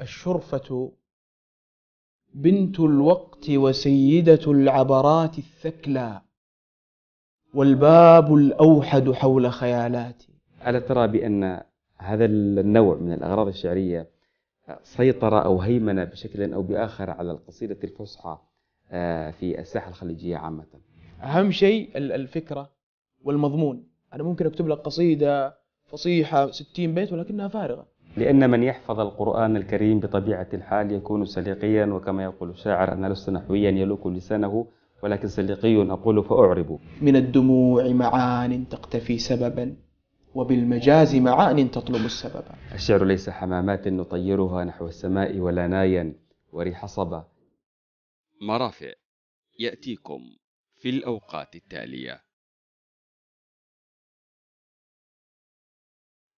الشرفة بنت الوقت وسيدة العبرات الثكلى والباب الأوحد حول خيالاتي ألا ترى بأن هذا النوع من الأغراض الشعرية سيطر أو هيمن بشكل أو بآخر على القصيدة الفصحى آه، في الساحة الخليجية عامة أهم شيء الفكرة والمضمون أنا ممكن أكتب لك قصيدة فصيحة 60 بيت ولكنها فارغة لأن من يحفظ القرآن الكريم بطبيعة الحال يكون سليقيا وكما يقول الشاعر أنا لست نحويا يلوك لسانه ولكن سليقي أقول فأعرب من الدموع معان تقتفي سببا وبالمجاز معان تطلب السبب الشعر ليس حمامات نطيرها نحو السماء ولا نايا وريح صبا مرافع يأتيكم في الأوقات التالية